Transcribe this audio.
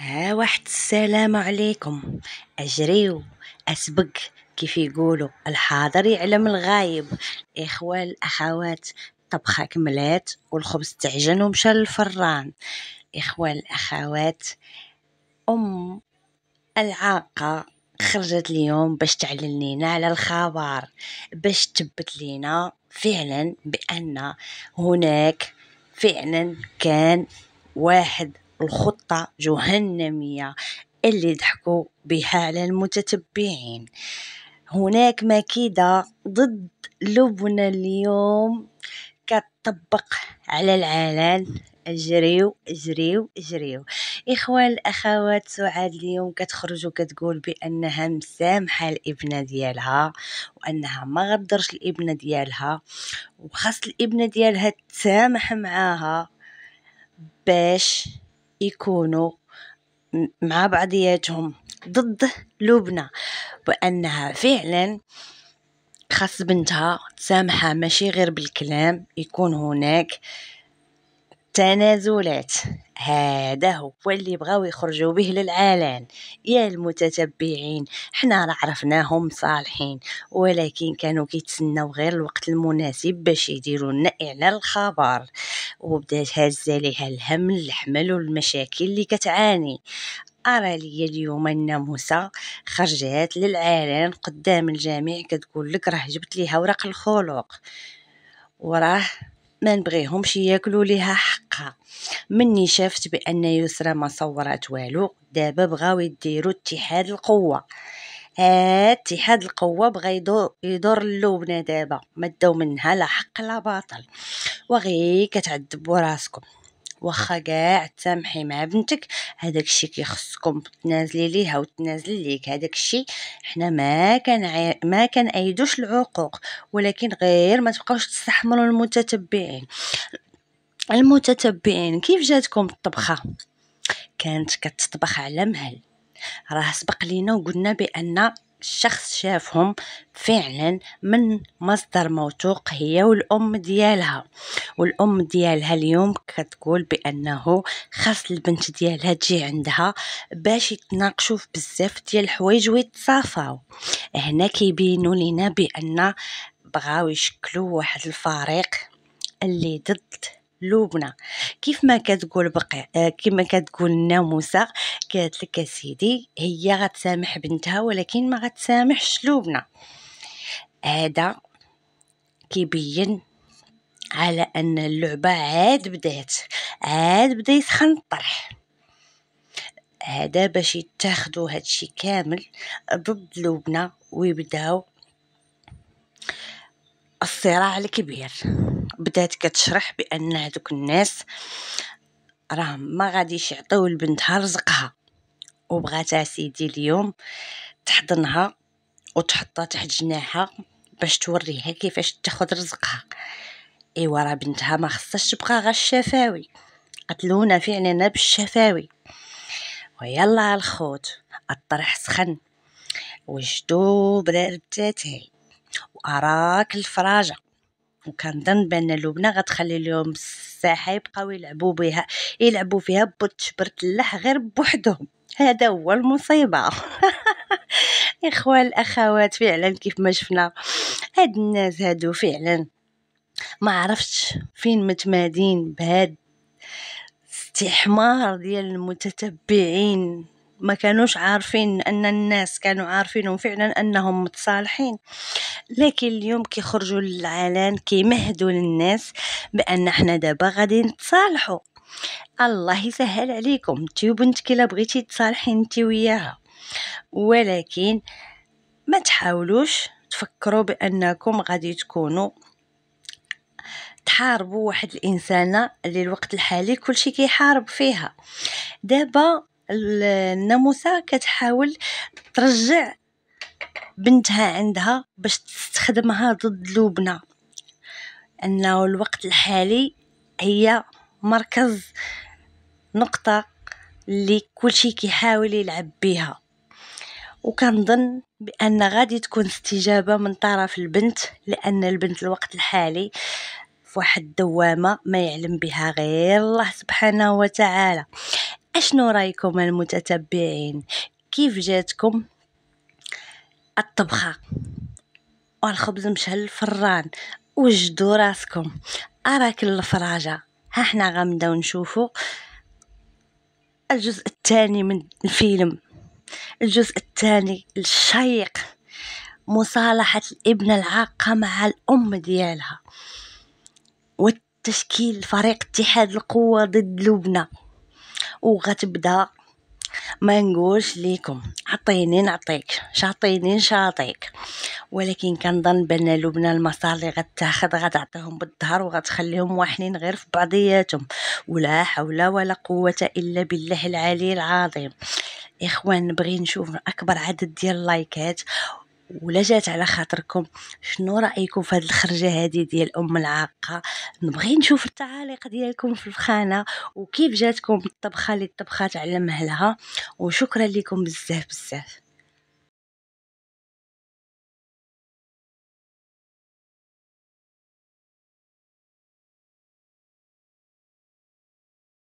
ها واحد السلام عليكم اجريو اسبق كيف يقولوا الحاضر يعلم الغايب الاخوه الاخوات الطبخه كملات والخبز تعجن ومشى للفران اخوه الاخوات ام العاقه خرجت اليوم باش تعلن لينا على الخبر باش تثبت لينا فعلا بان هناك فعلا كان واحد الخطة جهنمية اللي ضحكوا بها على المتتبعين هناك مكيدة ضد لبنى اليوم كتطبق على العالم اجريو اجريو اجريو اخوان الاخوات سعاد اليوم كتخرج وكتقول بانها مسامحه الابنه ديالها وانها ما غدرش الابنه ديالها وخاص الابنه ديالها تسامح معاها باش يكونوا مع بعضياتهم ضد لبنى وانها فعلا خاص بنتها تسامحها ماشي غير بالكلام يكون هناك تنازلات هذا هو اللي بغاو يخرجوا به للعلن يا المتتبعين حنا راه عرفناهم صالحين ولكن كانوا كيتسناو غير الوقت المناسب باش يديروا لنا اعلان الخبر وبدات هازه ليها الهم الحمل والمشاكل اللي كتعاني أرى لي اليوم الناموسة خرجات للعلن قدام الجميع كتقول لك راه جبت ليها ورق الخلق وراه ما نبغيهمش ياكلوا ليها حقها مني شافت بان يسرى ما صورت والو دابا بغاو يديروا اتحاد القوه آه، اتحاد القوه بغا يدور, يدور اللبنه دابا ما منها لا حق لا باطل وغي كتعذبوا راسكم واخا كاع تسامحي مع بنتك هذاك الشيء كيخصكم تنازلي ليها وتنازلي ليك هذاك الشيء حنا ما كان ما كان ايدوش العقوق ولكن غير ما تبقاوش تستحملوا المتتبعين المتتبعين كيف جاتكم الطبخه كانت كتطبخ على مهل راه سبق لينا وقلنا بان شخص شافهم فعلا من مصدر موثوق هي والأم ديالها والأم ديالها اليوم كتقول بأنه خاص البنت ديالها تجي عندها باش يتناقشوا في بزاف ديال الحوايج ويتصافاو هنا كيبينوا لينا بأن بغاو يشكلوا واحد الفريق اللي ضد لبنى كيف ما كتقول بقي آه، كيف ما كتقول الناموسة قالت لك سيدي هي غتسامح بنتها ولكن ما غتسامحش لبنى هذا كيبين على ان اللعبه عاد بدات عاد بدا يسخن الطرح هذا باش يتاخدوا هادشي كامل ضد لبنى ويبداو الصراع الكبير بدات كتشرح بان هذوك الناس راهم ما غاديش يعطيو لبنتها رزقها وبغاتها سيدي اليوم تحضنها وتحطها تحت جناحها باش توريها كيفاش تاخد رزقها ايوا راه بنتها ما خصهاش تبقى غا الشفاوي قتلونا في عنينا بالشفاوي ويلا الخوت الطرح سخن وجدو بردتي واراك الفراجه وكنظن بان اللبنه غتخلي لهم الساحه يبقاو يلعبوا بها يلعبوا فيها بوتش برتلاح غير بوحدهم هذا هو المصيبه اخوان الاخوات فعلا كيف ما شفنا هاد الناس هادو فعلا ما عرفتش فين متمادين بهاد استحمار ديال المتتبعين ما كانوش عارفين ان الناس كانوا عارفينهم فعلا انهم متصالحين لكن اليوم كيخرجوا للعلن كيمهدوا للناس بان احنا دابا غادي نتصالحوا الله يسهل عليكم انتي وبنتك الا بغيتي تصالحي انت وياها ولكن ما تحاولوش تفكروا بانكم غادي تكونوا تحاربوا واحد الانسانه اللي الوقت الحالي كلشي كيحارب فيها دابا الناموسه كتحاول ترجع بنتها عندها باش تستخدمها ضد لبنى انه الوقت الحالي هي مركز نقطه اللي كلشي كيحاول يلعب بيها وكنظن بان غادي تكون استجابه من طرف البنت لان البنت الوقت الحالي في واحد الدوامه ما يعلم بها غير الله سبحانه وتعالى اشنو رايكم المتتبعين كيف جاتكم الطبخه والخبز مشعل الفران وجدوا راسكم اراك الفراجه ها حنا غنبداو نشوفوا الجزء الثاني من الفيلم الجزء الثاني الشيق مصالحة الابن العاقة مع الأم ديالها وتشكيل فريق اتحاد القوة ضد لبنى وغتبدا ما نقولش ليكم عطيني نعطيك شاطيني شاطيك ولكن كنظن بان لبنى المسار اللي غتاخد غتعطيهم بالظهر وغتخليهم واحنين غير في بعضياتهم ولا حول ولا قوه الا بالله العلي العظيم اخوان نبغي نشوف اكبر عدد ديال اللايكات ولا جات على خاطركم شنو رايكم في هذه الخرجه هذه ديال ام العاقه نبغي نشوف التعاليق ديالكم في الخانه وكيف جاتكم الطبخه اللي طبخات على مهلها وشكرا لكم بزاف بزاف